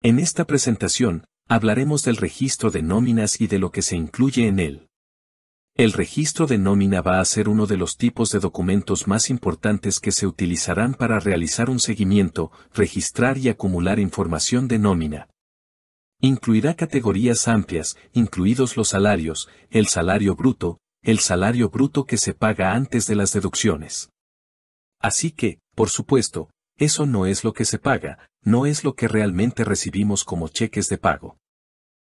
En esta presentación, hablaremos del registro de nóminas y de lo que se incluye en él. El registro de nómina va a ser uno de los tipos de documentos más importantes que se utilizarán para realizar un seguimiento, registrar y acumular información de nómina. Incluirá categorías amplias, incluidos los salarios, el salario bruto, el salario bruto que se paga antes de las deducciones. Así que, por supuesto, eso no es lo que se paga, no es lo que realmente recibimos como cheques de pago.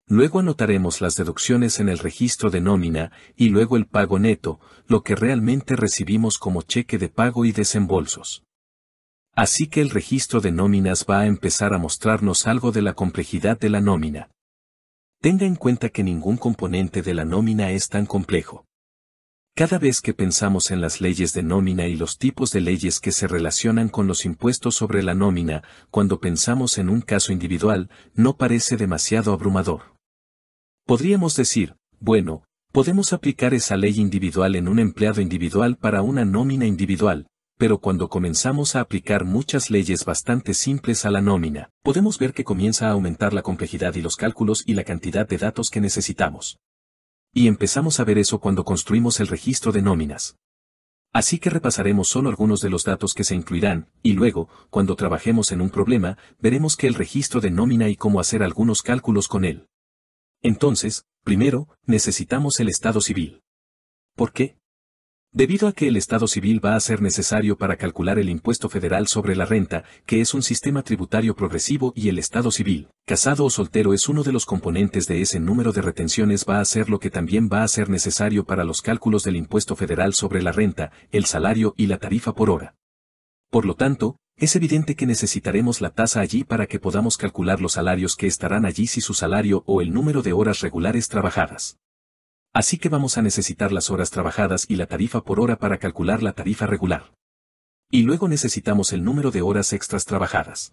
Luego anotaremos las deducciones en el registro de nómina y luego el pago neto, lo que realmente recibimos como cheque de pago y desembolsos. Así que el registro de nóminas va a empezar a mostrarnos algo de la complejidad de la nómina. Tenga en cuenta que ningún componente de la nómina es tan complejo. Cada vez que pensamos en las leyes de nómina y los tipos de leyes que se relacionan con los impuestos sobre la nómina, cuando pensamos en un caso individual, no parece demasiado abrumador. Podríamos decir, bueno, podemos aplicar esa ley individual en un empleado individual para una nómina individual, pero cuando comenzamos a aplicar muchas leyes bastante simples a la nómina, podemos ver que comienza a aumentar la complejidad y los cálculos y la cantidad de datos que necesitamos y empezamos a ver eso cuando construimos el registro de nóminas. Así que repasaremos solo algunos de los datos que se incluirán, y luego, cuando trabajemos en un problema, veremos que el registro de nómina y cómo hacer algunos cálculos con él. Entonces, primero, necesitamos el estado civil. ¿Por qué? Debido a que el Estado civil va a ser necesario para calcular el impuesto federal sobre la renta, que es un sistema tributario progresivo y el Estado civil, casado o soltero es uno de los componentes de ese número de retenciones va a ser lo que también va a ser necesario para los cálculos del impuesto federal sobre la renta, el salario y la tarifa por hora. Por lo tanto, es evidente que necesitaremos la tasa allí para que podamos calcular los salarios que estarán allí si su salario o el número de horas regulares trabajadas. Así que vamos a necesitar las horas trabajadas y la tarifa por hora para calcular la tarifa regular. Y luego necesitamos el número de horas extras trabajadas.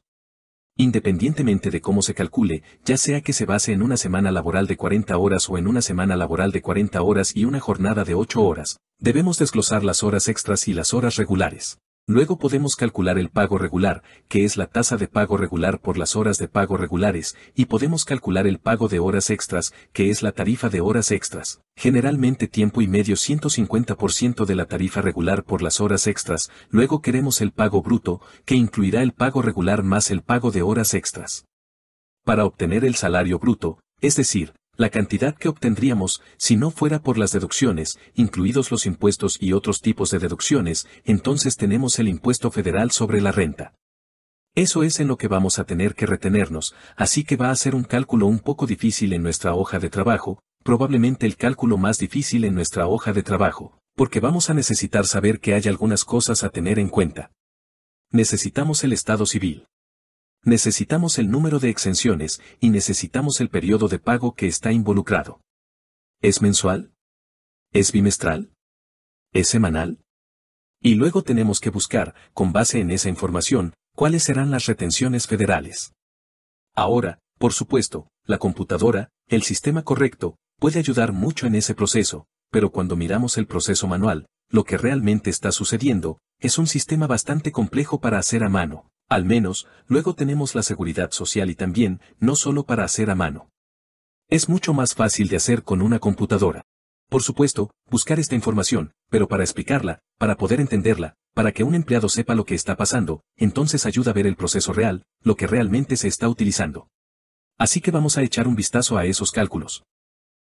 Independientemente de cómo se calcule, ya sea que se base en una semana laboral de 40 horas o en una semana laboral de 40 horas y una jornada de 8 horas, debemos desglosar las horas extras y las horas regulares. Luego podemos calcular el pago regular, que es la tasa de pago regular por las horas de pago regulares, y podemos calcular el pago de horas extras, que es la tarifa de horas extras, generalmente tiempo y medio 150% de la tarifa regular por las horas extras, luego queremos el pago bruto, que incluirá el pago regular más el pago de horas extras. Para obtener el salario bruto, es decir, la cantidad que obtendríamos si no fuera por las deducciones, incluidos los impuestos y otros tipos de deducciones, entonces tenemos el impuesto federal sobre la renta. Eso es en lo que vamos a tener que retenernos, así que va a ser un cálculo un poco difícil en nuestra hoja de trabajo, probablemente el cálculo más difícil en nuestra hoja de trabajo, porque vamos a necesitar saber que hay algunas cosas a tener en cuenta. Necesitamos el estado civil necesitamos el número de exenciones y necesitamos el periodo de pago que está involucrado. ¿Es mensual? ¿Es bimestral? ¿Es semanal? Y luego tenemos que buscar, con base en esa información, cuáles serán las retenciones federales. Ahora, por supuesto, la computadora, el sistema correcto, puede ayudar mucho en ese proceso, pero cuando miramos el proceso manual, lo que realmente está sucediendo, es un sistema bastante complejo para hacer a mano. Al menos, luego tenemos la seguridad social y también, no solo para hacer a mano. Es mucho más fácil de hacer con una computadora. Por supuesto, buscar esta información, pero para explicarla, para poder entenderla, para que un empleado sepa lo que está pasando, entonces ayuda a ver el proceso real, lo que realmente se está utilizando. Así que vamos a echar un vistazo a esos cálculos.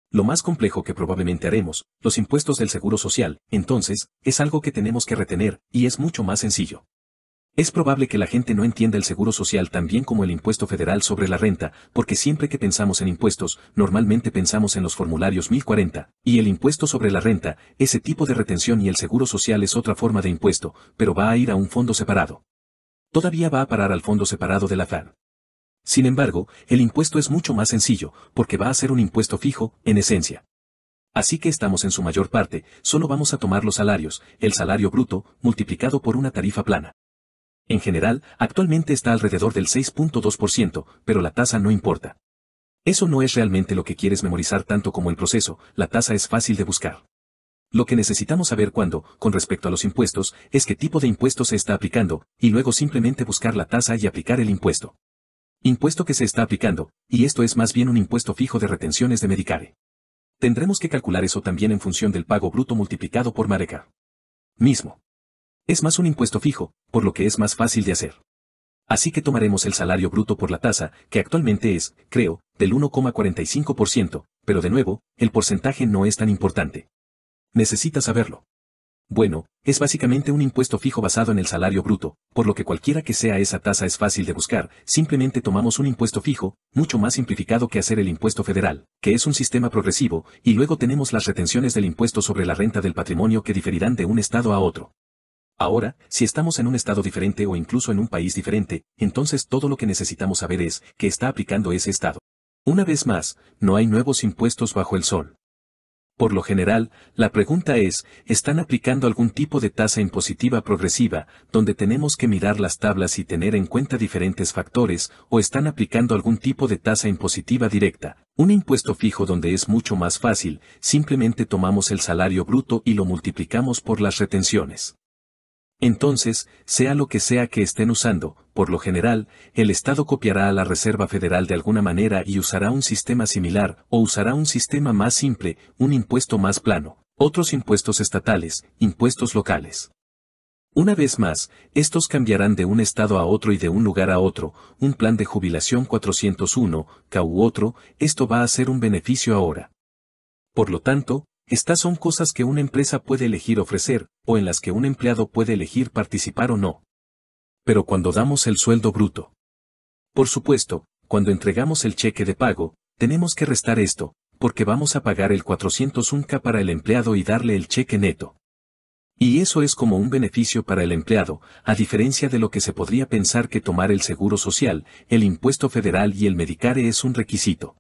Lo más complejo que probablemente haremos, los impuestos del seguro social, entonces, es algo que tenemos que retener, y es mucho más sencillo. Es probable que la gente no entienda el seguro social tan bien como el impuesto federal sobre la renta, porque siempre que pensamos en impuestos, normalmente pensamos en los formularios 1040, y el impuesto sobre la renta, ese tipo de retención y el seguro social es otra forma de impuesto, pero va a ir a un fondo separado. Todavía va a parar al fondo separado de la FAN. Sin embargo, el impuesto es mucho más sencillo, porque va a ser un impuesto fijo, en esencia. Así que estamos en su mayor parte, solo vamos a tomar los salarios, el salario bruto, multiplicado por una tarifa plana. En general, actualmente está alrededor del 6.2%, pero la tasa no importa. Eso no es realmente lo que quieres memorizar tanto como el proceso, la tasa es fácil de buscar. Lo que necesitamos saber cuando, con respecto a los impuestos, es qué tipo de impuesto se está aplicando, y luego simplemente buscar la tasa y aplicar el impuesto. Impuesto que se está aplicando, y esto es más bien un impuesto fijo de retenciones de Medicare. Tendremos que calcular eso también en función del pago bruto multiplicado por Mareca. Mismo. Es más un impuesto fijo, por lo que es más fácil de hacer. Así que tomaremos el salario bruto por la tasa, que actualmente es, creo, del 1,45%, pero de nuevo, el porcentaje no es tan importante. Necesitas saberlo. Bueno, es básicamente un impuesto fijo basado en el salario bruto, por lo que cualquiera que sea esa tasa es fácil de buscar, simplemente tomamos un impuesto fijo, mucho más simplificado que hacer el impuesto federal, que es un sistema progresivo, y luego tenemos las retenciones del impuesto sobre la renta del patrimonio que diferirán de un estado a otro. Ahora, si estamos en un estado diferente o incluso en un país diferente, entonces todo lo que necesitamos saber es que está aplicando ese estado. Una vez más, no hay nuevos impuestos bajo el sol. Por lo general, la pregunta es, ¿están aplicando algún tipo de tasa impositiva progresiva, donde tenemos que mirar las tablas y tener en cuenta diferentes factores, o están aplicando algún tipo de tasa impositiva directa, un impuesto fijo donde es mucho más fácil, simplemente tomamos el salario bruto y lo multiplicamos por las retenciones? Entonces, sea lo que sea que estén usando, por lo general, el Estado copiará a la Reserva Federal de alguna manera y usará un sistema similar, o usará un sistema más simple, un impuesto más plano, otros impuestos estatales, impuestos locales. Una vez más, estos cambiarán de un estado a otro y de un lugar a otro, un plan de jubilación 401, u otro, esto va a ser un beneficio ahora. Por lo tanto, estas son cosas que una empresa puede elegir ofrecer, o en las que un empleado puede elegir participar o no. Pero cuando damos el sueldo bruto. Por supuesto, cuando entregamos el cheque de pago, tenemos que restar esto, porque vamos a pagar el 401k para el empleado y darle el cheque neto. Y eso es como un beneficio para el empleado, a diferencia de lo que se podría pensar que tomar el seguro social, el impuesto federal y el Medicare es un requisito.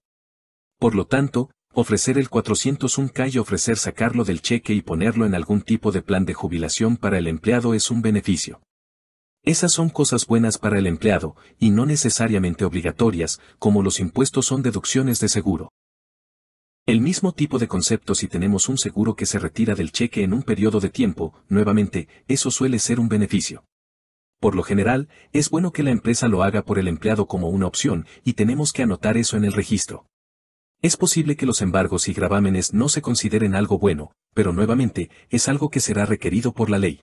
Por lo tanto, ofrecer el 401k y ofrecer sacarlo del cheque y ponerlo en algún tipo de plan de jubilación para el empleado es un beneficio. Esas son cosas buenas para el empleado, y no necesariamente obligatorias, como los impuestos son deducciones de seguro. El mismo tipo de concepto si tenemos un seguro que se retira del cheque en un periodo de tiempo, nuevamente, eso suele ser un beneficio. Por lo general, es bueno que la empresa lo haga por el empleado como una opción, y tenemos que anotar eso en el registro. Es posible que los embargos y gravámenes no se consideren algo bueno, pero nuevamente, es algo que será requerido por la ley.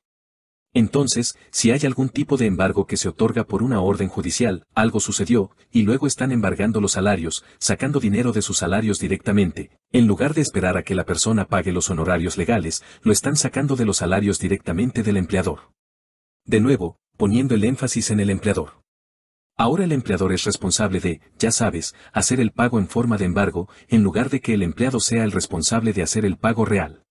Entonces, si hay algún tipo de embargo que se otorga por una orden judicial, algo sucedió, y luego están embargando los salarios, sacando dinero de sus salarios directamente, en lugar de esperar a que la persona pague los honorarios legales, lo están sacando de los salarios directamente del empleador. De nuevo, poniendo el énfasis en el empleador. Ahora el empleador es responsable de, ya sabes, hacer el pago en forma de embargo, en lugar de que el empleado sea el responsable de hacer el pago real.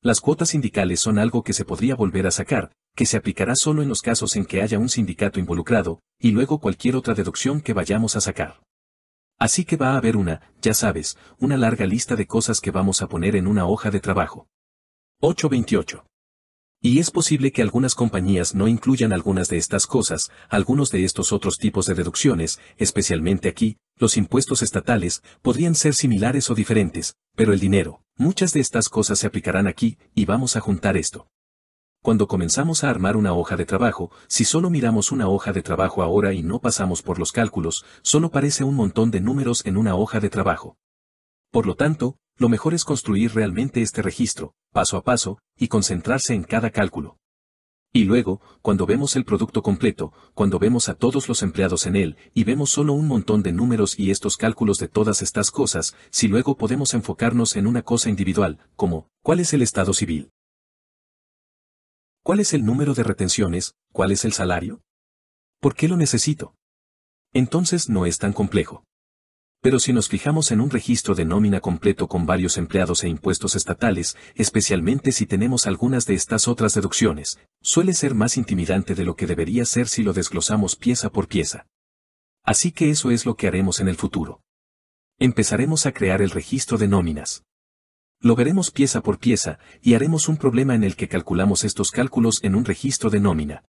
Las cuotas sindicales son algo que se podría volver a sacar, que se aplicará solo en los casos en que haya un sindicato involucrado, y luego cualquier otra deducción que vayamos a sacar. Así que va a haber una, ya sabes, una larga lista de cosas que vamos a poner en una hoja de trabajo. 828. Y es posible que algunas compañías no incluyan algunas de estas cosas, algunos de estos otros tipos de deducciones, especialmente aquí, los impuestos estatales, podrían ser similares o diferentes, pero el dinero, muchas de estas cosas se aplicarán aquí, y vamos a juntar esto. Cuando comenzamos a armar una hoja de trabajo, si solo miramos una hoja de trabajo ahora y no pasamos por los cálculos, solo parece un montón de números en una hoja de trabajo. Por lo tanto, lo mejor es construir realmente este registro, paso a paso, y concentrarse en cada cálculo. Y luego, cuando vemos el producto completo, cuando vemos a todos los empleados en él, y vemos solo un montón de números y estos cálculos de todas estas cosas, si luego podemos enfocarnos en una cosa individual, como, ¿cuál es el estado civil? ¿Cuál es el número de retenciones? ¿Cuál es el salario? ¿Por qué lo necesito? Entonces no es tan complejo. Pero si nos fijamos en un registro de nómina completo con varios empleados e impuestos estatales, especialmente si tenemos algunas de estas otras deducciones, suele ser más intimidante de lo que debería ser si lo desglosamos pieza por pieza. Así que eso es lo que haremos en el futuro. Empezaremos a crear el registro de nóminas. Lo veremos pieza por pieza, y haremos un problema en el que calculamos estos cálculos en un registro de nómina,